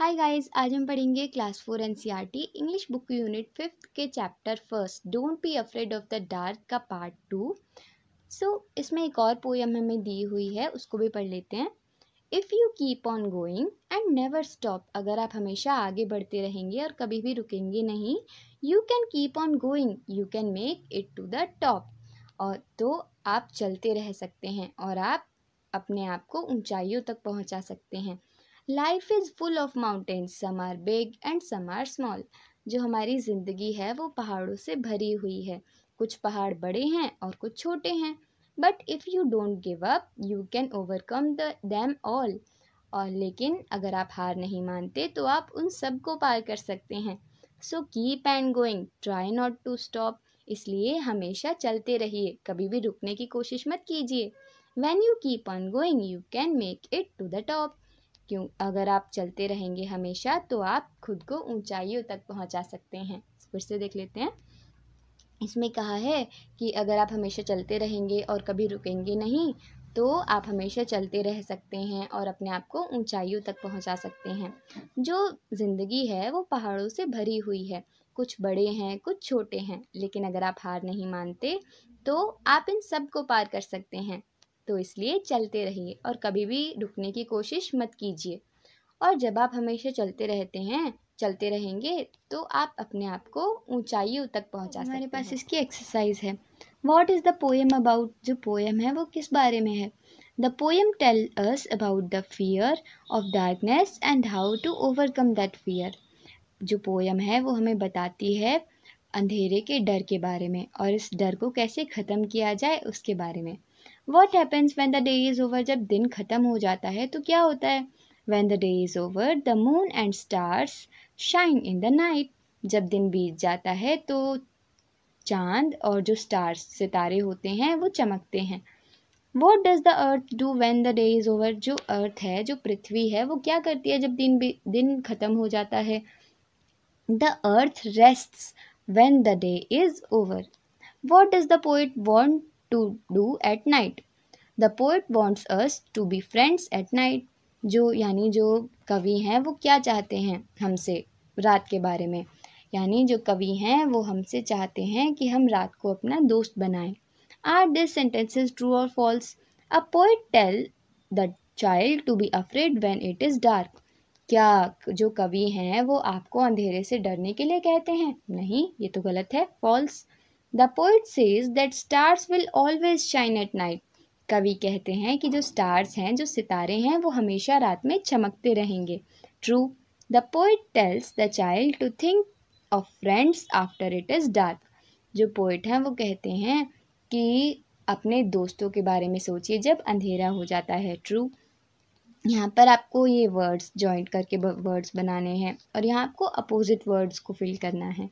Hi guys आज हम पढ़ेंगे class four in English book unit fifth के chapter first don't be afraid of the dark का part two so इसमें एक और पोयम हमें दी हुई है उसको भी पढ़ लेते हैं if you keep on going and never stop अगर आप हमेशा आगे बढ़ते रहेंगे और कभी भी रुकेंगे नहीं you can keep on going you can make it to the top और तो आप चलते रह सकते हैं और आप अपने आप को ऊंचाइयों तक पहुंचा सकते हैं life is full of mountains some are big and some are small जो हमारी ज़िंदगी है वो पहाड़ों से भरी हुई है कुछ पहाड़ बड़े हैं और कुछ छोटे हैं but if you don't give up you can overcome the them all और लेकिन अगर आप हार नहीं मानते तो आप उन सब को पार कर सकते हैं so keep and going try not to stop इसलिए हमेशा चलते रहिए कभी भी रुकने की कोशिश मत कीजिए when you keep on going you can make it to the top क्यों अगर आप चलते रहेंगे हमेशा तो आप खुद को ऊंचाइयों तक पहुंचा सकते हैं फिर से देख लेते हैं इसमें कहा है कि अगर आप हमेशा चलते रहेंगे और कभी रुकेंगे नहीं तो आप हमेशा चलते रह सकते हैं और अपने आप को ऊंचाइयों तक पहुंचा सकते हैं जो ज़िंदगी है वो पहाड़ों से भरी हुई है कुछ बड़े हैं कुछ छोटे हैं लेकिन अगर आप हार नहीं मानते तो आप इन सब को पार कर सकते हैं तो इसलिए चलते रहिए और कभी भी रुकने की कोशिश मत कीजिए और जब आप हमेशा चलते रहते हैं चलते रहेंगे तो आप अपने आप को ऊंचाइयों तक पहुंचा सकते हमारे पास इसकी एक्सरसाइज है what is the poem about जो पोएम है वो किस बारे में है the poem tell us about the fear of darkness and how to overcome that fear जो पोएम है वो हमें बताती है अंधेरे के डर के बारे में और इस डर को कैसे ख़त्म किया जाए उसके बारे में what happens when the day is over जब दिन ख़त्म हो जाता है तो क्या होता है when the day is over the moon and stars shine in the night जब दिन बीत जाता है तो चांद और जो स्टार्स सितारे होते हैं वो चमकते हैं what does the earth do when the day is over जो अर्थ है जो पृथ्वी है वो क्या करती है जब दिन दिन ख़त्म हो जाता है the earth rest when the day is over what does the poet want to do at night. The poet wants us to be friends at night जो यानी जो कवि हैं वो क्या चाहते हैं हमसे रात के बारे में यानी जो कवि हैं वो हमसे चाहते हैं कि हम रात को अपना दोस्त बनाएं आर दिस सेंटेंसेज ट्रू और false a poet tell the child to be afraid when it is dark क्या जो कवि हैं वो आपको अंधेरे से डरने के लिए कहते हैं नहीं ये तो गलत है false the poet says that stars will always shine at night कवि कहते हैं कि जो स्टार्स हैं जो सितारे हैं वो हमेशा रात में चमकते रहेंगे true the poet tells the child to think of friends after it is dark जो पोइट हैं वो कहते हैं कि अपने दोस्तों के बारे में सोचिए जब अंधेरा हो जाता है ट्रू यहाँ पर आपको ये वर्ड्स जॉइंट करके वर्ड्स बनाने हैं और यहाँ आपको अपोजिट वर्ड्स को फिल करना है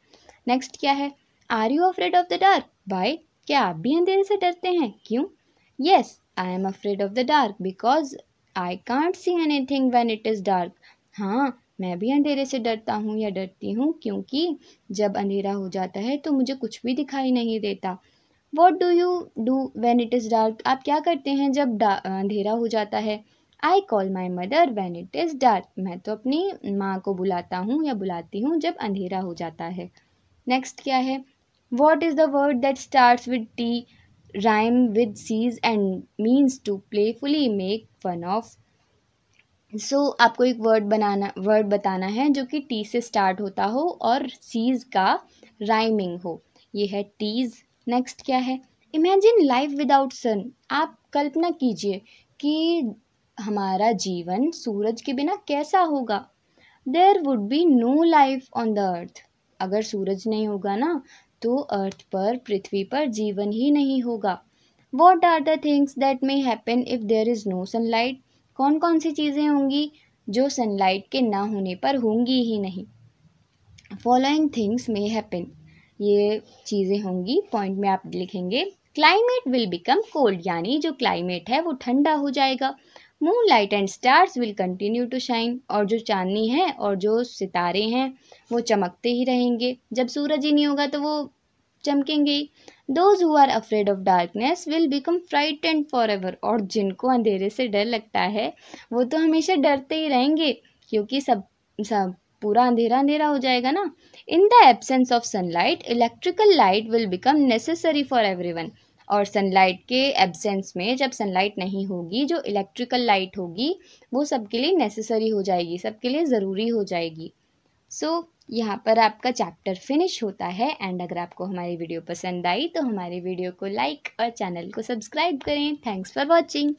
नेक्स्ट क्या है are you afraid of the dark भाई क्या आप भी अंधेरे से डरते हैं क्यों yes I am afraid of the dark because I can't see anything when it is dark हाँ मैं भी अंधेरे से डरता हूँ या डरती हूँ क्योंकि जब अंधेरा हो जाता है तो मुझे कुछ भी दिखाई नहीं देता what do you do when it is dark आप क्या करते हैं जब अंधेरा हो जाता है I call my mother when it is dark मैं तो अपनी माँ को बुलाता हूँ या बुलाती हूँ जब अंधेरा हो जाता है नेक्स्ट क्या है What is the word that starts with T, rhyme with C's and means to playfully make fun of? So so, आपको एक वर्ड बनाना वर्ड बताना है जो कि टी से स्टार्ट होता हो और सीज का राइमिंग हो ये है टीज नेक्स्ट क्या है इमेजिन लाइफ विदाउट सन आप कल्पना कीजिए कि हमारा जीवन सूरज के बिना कैसा होगा there would be no life on the earth अगर सूरज नहीं होगा ना तो अर्थ पर पृथ्वी पर जीवन ही नहीं होगा what are the things that may happen if there is no sunlight कौन कौन सी चीज़ें होंगी जो सनलाइट के ना होने पर होंगी ही नहीं फॉलोइंग थिंग्स मे हैपन ये चीज़ें होंगी पॉइंट में आप लिखेंगे क्लाइमेट विल बिकम कोल्ड यानी जो क्लाइमेट है वो ठंडा हो जाएगा light and stars will continue to shine और जो चांदनी है और जो सितारे हैं वो चमकते ही रहेंगे जब सूरज ही नहीं होगा तो वो चमकेंगे ही those who are afraid of darkness will become fright and forever और जिनको अंधेरे से डर लगता है वो तो हमेशा डरते ही रहेंगे क्योंकि सब सब पूरा अंधेरा अंधेरा हो जाएगा ना in the absence of sunlight electrical light will become necessary for everyone और सनलाइट के एब्सेंस में जब सनलाइट नहीं होगी जो इलेक्ट्रिकल लाइट होगी वो सबके लिए नेसेसरी हो जाएगी सबके लिए ज़रूरी हो जाएगी सो so, यहाँ पर आपका चैप्टर फिनिश होता है एंड अगर आपको हमारी वीडियो पसंद आई तो हमारी वीडियो को लाइक और चैनल को सब्सक्राइब करें थैंक्स फॉर वॉचिंग